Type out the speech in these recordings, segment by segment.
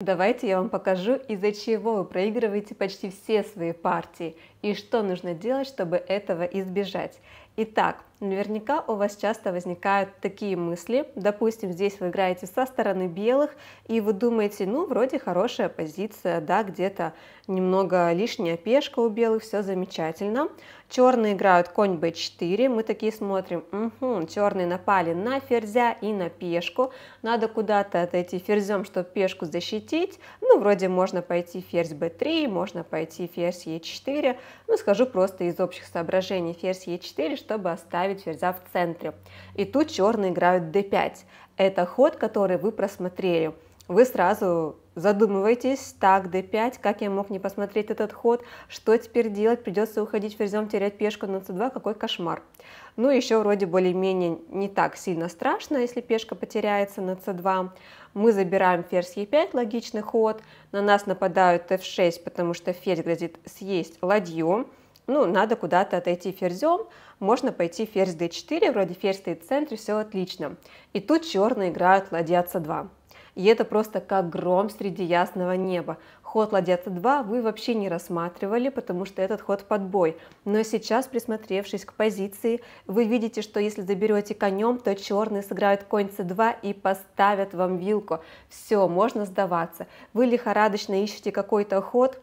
Давайте я вам покажу, из-за чего вы проигрываете почти все свои партии и что нужно делать, чтобы этого избежать. Итак, Наверняка у вас часто возникают такие мысли. Допустим, здесь вы играете со стороны белых, и вы думаете, ну, вроде хорошая позиция, да, где-то немного лишняя пешка у белых, все замечательно. Черные играют конь b4, мы такие смотрим, угу, черные напали на ферзя и на пешку, надо куда-то отойти ферзем, чтобы пешку защитить, ну, вроде можно пойти ферзь b3, можно пойти ферзь e4, ну, скажу просто из общих соображений ферзь e4, чтобы оставить ставить ферзя в центре. И тут черные играют d5. Это ход, который вы просмотрели. Вы сразу задумываетесь, так, d5, как я мог не посмотреть этот ход, что теперь делать, придется уходить ферзем, терять пешку на c2, какой кошмар. Ну, еще вроде более-менее не так сильно страшно, если пешка потеряется на c2. Мы забираем ферзь e5, логичный ход, на нас нападают f6, потому что ферзь грозит съесть ладью, ну, надо куда-то отойти ферзем, можно пойти ферзь d4, вроде ферзь стоит в центре, все отлично. И тут черные играют ладья c2. И это просто как гром среди ясного неба. Ход ладья c2 вы вообще не рассматривали, потому что этот ход под бой. Но сейчас, присмотревшись к позиции, вы видите, что если заберете конем, то черные сыграют конь c2 и поставят вам вилку. Все, можно сдаваться. Вы лихорадочно ищете какой-то ход,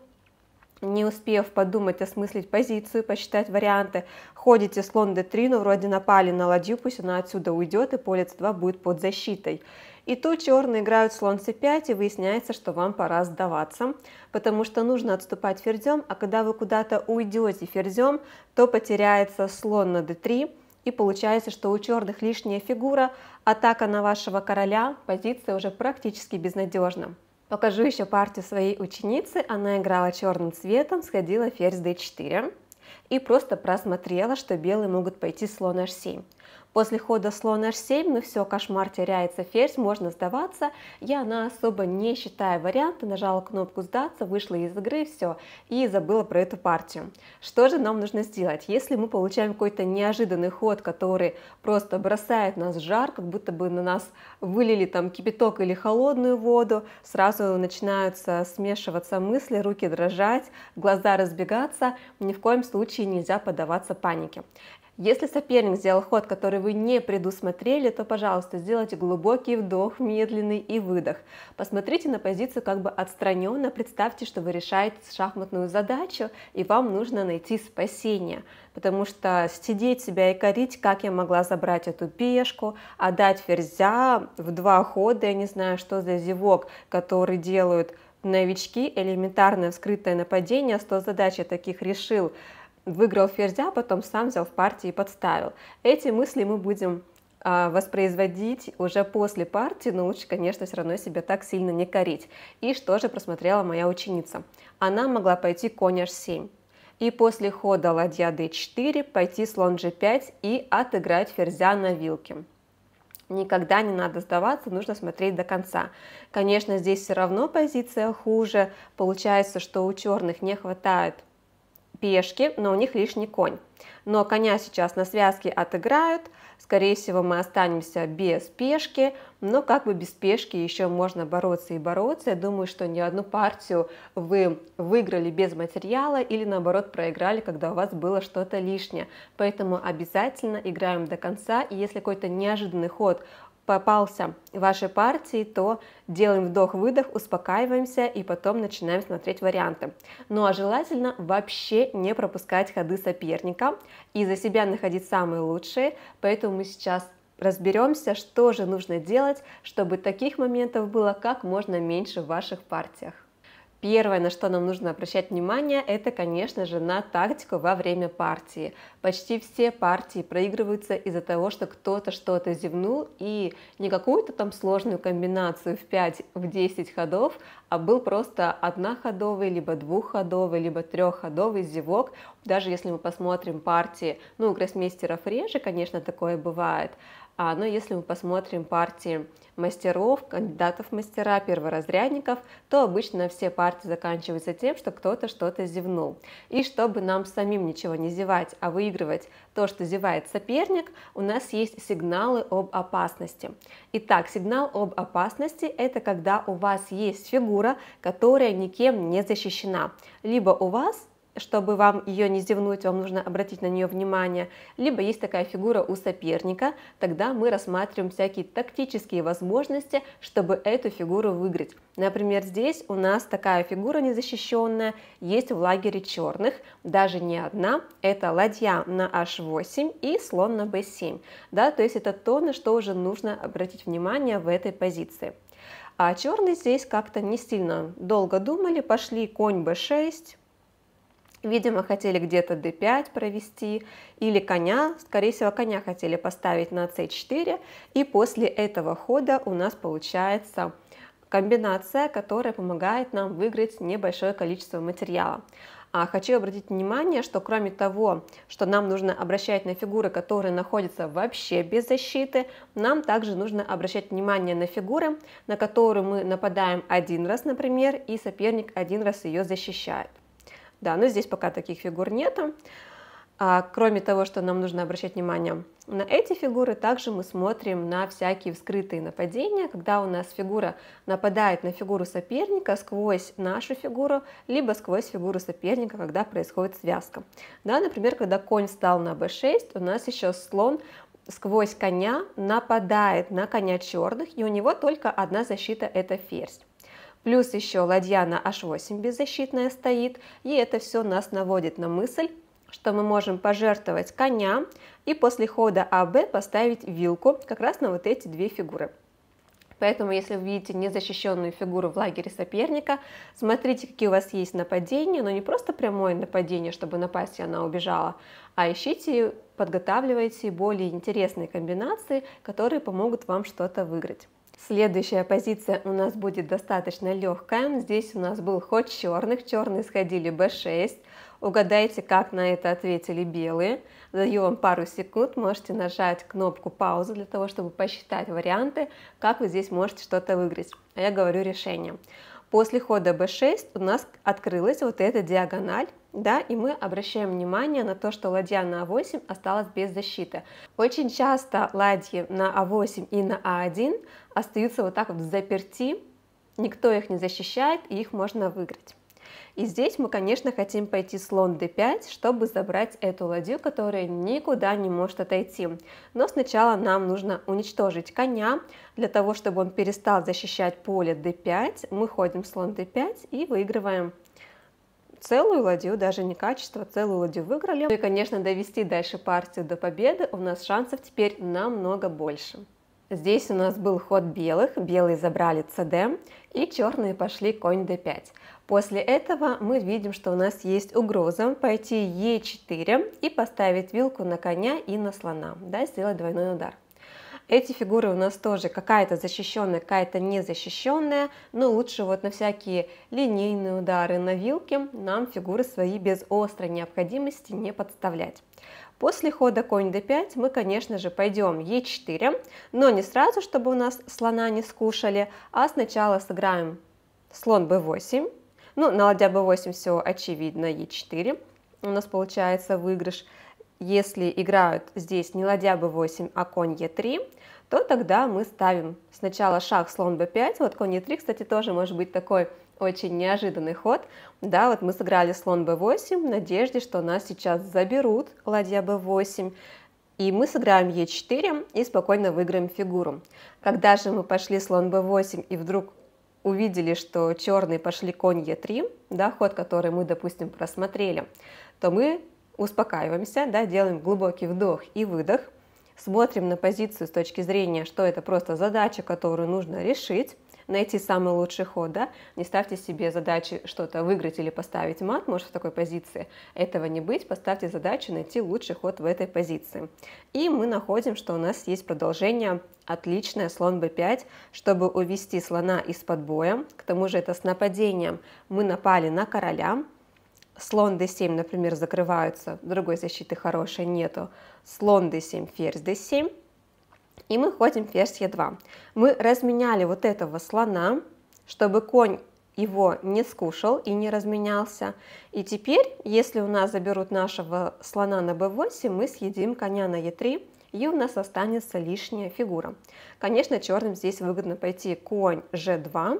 не успев подумать, осмыслить позицию, посчитать варианты, ходите слон d3, но ну, вроде напали на ладью, пусть она отсюда уйдет, и поле c 2 будет под защитой. И тут черные играют слон c5, и выясняется, что вам пора сдаваться, потому что нужно отступать ферзем, а когда вы куда-то уйдете ферзем, то потеряется слон на d3, и получается, что у черных лишняя фигура, атака на вашего короля, позиция уже практически безнадежна. Покажу еще партию своей ученицы. Она играла черным цветом, сходила ферзь d4 и просто просмотрела, что белые могут пойти слон h7. После хода слон h7, ну все, кошмар, теряется ферзь, можно сдаваться. Я на особо не считая варианты, нажала кнопку сдаться, вышла из игры, все, и забыла про эту партию. Что же нам нужно сделать? Если мы получаем какой-то неожиданный ход, который просто бросает нас в жар, как будто бы на нас вылили там кипяток или холодную воду, сразу начинаются смешиваться мысли, руки дрожать, глаза разбегаться, ни в коем случае нельзя поддаваться панике. Если соперник сделал ход, который вы не предусмотрели, то, пожалуйста, сделайте глубокий вдох, медленный и выдох. Посмотрите на позицию как бы отстраненно, представьте, что вы решаете шахматную задачу, и вам нужно найти спасение, потому что сидеть себя и корить, как я могла забрать эту пешку, отдать а ферзя в два хода, я не знаю, что за зевок, который делают новички, элементарное вскрытое нападение, 100 задач я таких решил, выиграл ферзя, а потом сам взял в партии и подставил. Эти мысли мы будем а, воспроизводить уже после партии, но лучше, конечно, все равно себя так сильно не корить. И что же просмотрела моя ученица? Она могла пойти конь h7, и после хода ладья d4 пойти слон g5 и отыграть ферзя на вилке. Никогда не надо сдаваться, нужно смотреть до конца. Конечно, здесь все равно позиция хуже, получается, что у черных не хватает пешки, но у них лишний конь. Но коня сейчас на связке отыграют, скорее всего мы останемся без пешки, но как бы без пешки еще можно бороться и бороться. Я думаю, что ни одну партию вы выиграли без материала или наоборот проиграли, когда у вас было что-то лишнее. Поэтому обязательно играем до конца, и если какой-то неожиданный ход попался вашей партии, то делаем вдох-выдох, успокаиваемся и потом начинаем смотреть варианты. Ну а желательно вообще не пропускать ходы соперника и за себя находить самые лучшие, поэтому мы сейчас разберемся, что же нужно делать, чтобы таких моментов было как можно меньше в ваших партиях. Первое, на что нам нужно обращать внимание, это, конечно же, на тактику во время партии. Почти все партии проигрываются из-за того, что кто-то что-то зевнул, и не какую-то там сложную комбинацию в 5, в 10 ходов, а был просто одноходовый, либо двухходовый, либо трехходовый зевок. Даже если мы посмотрим партии, ну, у гроссмейстеров реже, конечно, такое бывает, а, но ну, если мы посмотрим партии мастеров, кандидатов мастера, перворазрядников, то обычно все партии заканчиваются тем, что кто-то что-то зевнул. И чтобы нам самим ничего не зевать, а выигрывать то, что зевает соперник, у нас есть сигналы об опасности. Итак, сигнал об опасности – это когда у вас есть фигура, которая никем не защищена. Либо у вас, чтобы вам ее не зевнуть, вам нужно обратить на нее внимание. Либо есть такая фигура у соперника, тогда мы рассматриваем всякие тактические возможности, чтобы эту фигуру выиграть. Например, здесь у нас такая фигура незащищенная есть в лагере черных, даже не одна, это ладья на h8 и слон на b7. Да, то есть это то, на что уже нужно обратить внимание в этой позиции. А черные здесь как-то не сильно долго думали, пошли конь b6, Видимо, хотели где-то d5 провести, или коня, скорее всего, коня хотели поставить на c4, и после этого хода у нас получается комбинация, которая помогает нам выиграть небольшое количество материала. А хочу обратить внимание, что кроме того, что нам нужно обращать на фигуры, которые находятся вообще без защиты, нам также нужно обращать внимание на фигуры, на которые мы нападаем один раз, например, и соперник один раз ее защищает. Да, но здесь пока таких фигур нету. А, кроме того, что нам нужно обращать внимание на эти фигуры, также мы смотрим на всякие вскрытые нападения, когда у нас фигура нападает на фигуру соперника сквозь нашу фигуру, либо сквозь фигуру соперника, когда происходит связка. Да, например, когда конь встал на b6, у нас еще слон сквозь коня нападает на коня черных, и у него только одна защита – это ферзь. Плюс еще ладья на h8 беззащитная стоит, и это все нас наводит на мысль, что мы можем пожертвовать коня и после хода АБ поставить вилку как раз на вот эти две фигуры. Поэтому, если вы видите незащищенную фигуру в лагере соперника, смотрите, какие у вас есть нападения, но не просто прямое нападение, чтобы напасть, и она убежала, а ищите, подготавливайте более интересные комбинации, которые помогут вам что-то выиграть. Следующая позиция у нас будет достаточно легкая. Здесь у нас был ход черных. Черные сходили b6. Угадайте, как на это ответили белые. Даю вам пару секунд. Можете нажать кнопку паузы для того, чтобы посчитать варианты, как вы здесь можете что-то выиграть. А я говорю решение. После хода b6 у нас открылась вот эта диагональ да, и мы обращаем внимание на то, что ладья на А8 осталась без защиты. Очень часто ладьи на А8 и на А1 остаются вот так вот заперти, никто их не защищает, и их можно выиграть. И здесь мы, конечно, хотим пойти слон d5, чтобы забрать эту ладью, которая никуда не может отойти. Но сначала нам нужно уничтожить коня. Для того, чтобы он перестал защищать поле d5, мы ходим слон d5 и выигрываем целую ладью, даже не качество, целую ладью выиграли. Ну и, конечно, довести дальше партию до победы у нас шансов теперь намного больше. Здесь у нас был ход белых, белые забрали cd, и черные пошли конь d5. После этого мы видим, что у нас есть угроза пойти e4 и поставить вилку на коня и на слона, да, сделать двойной удар. Эти фигуры у нас тоже какая-то защищенная, какая-то незащищенная, но лучше вот на всякие линейные удары, на вилки нам фигуры свои без острой необходимости не подставлять. После хода конь d5 мы, конечно же, пойдем e4, но не сразу, чтобы у нас слона не скушали, а сначала сыграем слон b8, ну, на ладья b8 все очевидно, e4, у нас получается выигрыш, если играют здесь не ладья b8, а конь e3, то тогда мы ставим сначала шах слон b5, вот конь e3, кстати, тоже может быть такой очень неожиданный ход, да, вот мы сыграли слон b8 в надежде, что нас сейчас заберут ладья b8, и мы сыграем e4 и спокойно выиграем фигуру. Когда же мы пошли слон b8 и вдруг увидели, что черные пошли конь e3, да, ход, который мы, допустим, просмотрели, то мы успокаиваемся, да, делаем глубокий вдох и выдох, смотрим на позицию с точки зрения, что это просто задача, которую нужно решить, найти самый лучший ход, да, не ставьте себе задачи что-то выиграть или поставить мат, может в такой позиции этого не быть, поставьте задачу найти лучший ход в этой позиции. И мы находим, что у нас есть продолжение отличное, слон b5, чтобы увести слона из-под боя, к тому же это с нападением мы напали на короля, слон d7, например, закрываются, другой защиты хорошей нету, слон d7, ферзь d7, и мы ходим ферзь e2. Мы разменяли вот этого слона, чтобы конь его не скушал и не разменялся. И теперь, если у нас заберут нашего слона на b8, мы съедим коня на e3, и у нас останется лишняя фигура. Конечно, черным здесь выгодно пойти конь g2,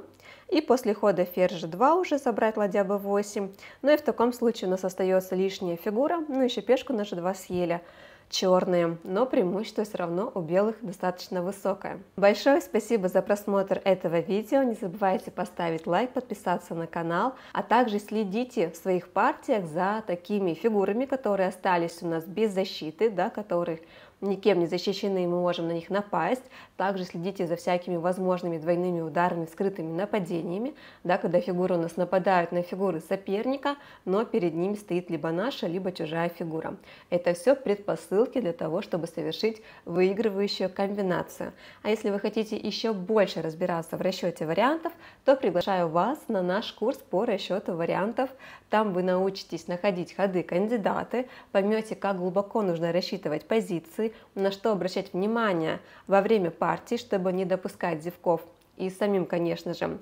и после хода ферзь g2 уже забрать ладья b8. Ну и в таком случае у нас остается лишняя фигура, ну еще пешку на g2 съели черные, но преимущество все равно у белых достаточно высокое. Большое спасибо за просмотр этого видео, не забывайте поставить лайк, подписаться на канал, а также следите в своих партиях за такими фигурами, которые остались у нас без защиты, да, которых никем не защищены, и мы можем на них напасть. Также следите за всякими возможными двойными ударами, скрытыми нападениями, да, когда фигуры у нас нападают на фигуры соперника, но перед ним стоит либо наша, либо чужая фигура. Это все предпосылки для того, чтобы совершить выигрывающую комбинацию. А если вы хотите еще больше разбираться в расчете вариантов, то приглашаю вас на наш курс по расчету вариантов. Там вы научитесь находить ходы кандидаты, поймете, как глубоко нужно рассчитывать позиции, на что обращать внимание во время партии, чтобы не допускать зевков и самим, конечно же,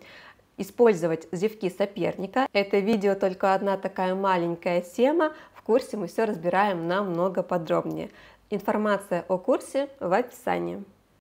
использовать зевки соперника. Это видео только одна такая маленькая тема, в курсе мы все разбираем намного подробнее. Информация о курсе в описании.